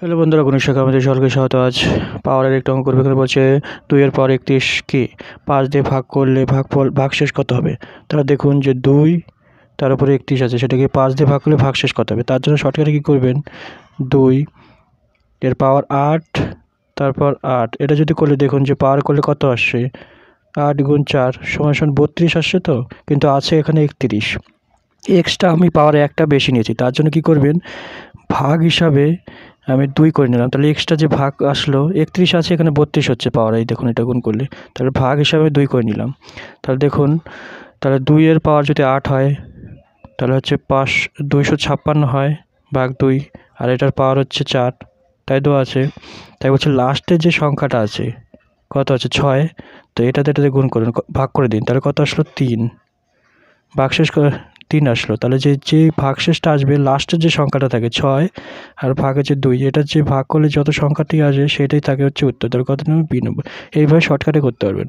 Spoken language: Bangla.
হ্যালো বন্ধুরা গণিত শাখা আমাদের সরকারি স্বাগত আজ পাওয়ারের একটি অঙ্ক করবে এখানে বলছে দুইয়ের পর কি পাঁচ দিয়ে ভাগ করলে ভাগ ভাগ শেষ কত হবে তারা দেখুন যে দুই তার উপরে একত্রিশ আছে সেটাকে পাঁচ দিয়ে ভাগ করলে ভাগ শেষ কত হবে তার জন্য শর্টকাটে কী করবেন দুই এর পাওয়ার আট তারপর আট এটা যদি করলে দেখুন যে পাওয়ার করলে কত আসছে আট গুণ চার সময় সময় বত্রিশ আসছে তো কিন্তু আছে এখানে একত্রিশ এক্সট্রা আমি পাওয়ার একটা বেশি নিয়েছি তার জন্য কি করবেন ভাগ হিসাবে আমি দুই করে নিলাম তাহলে এক্সট্রা যে ভাগ আসলো একত্রিশ আছে এখানে বত্রিশ হচ্ছে পাওয়ার এই দেখুন এটা গুণ করলে তাহলে ভাগ হিসাবে দুই করে নিলাম তাহলে দেখুন তাহলে দুইয়ের পাওয়ার যদি আট হয় তাহলে হচ্ছে পাঁচ দুইশো ছাপ্পান্ন হয় ভাগ দুই আর এটার পাওয়ার হচ্ছে চার তাই দু আছে তাই বলছে লাস্টের যে সংখ্যাটা আছে কত আছে ছয় তো এটাতে এটাতে গুণ করুন ভাগ করে দিন তাহলে কত আসলো তিন ভাগ শেষ করে তিন আসলো তাহলে যে যে ভাগশেষটা আসবে লাস্টের যে সংখ্যাটা থাকে ছয় আর ভাগ হচ্ছে দুই এটা যে ভাগ করলে যত সংখ্যাটি আসে সেটাই থাকে হচ্ছে উত্তর তাহলে কত নম্বর বি নম্বর এইভাবে শর্টকাটে করতে পারবেন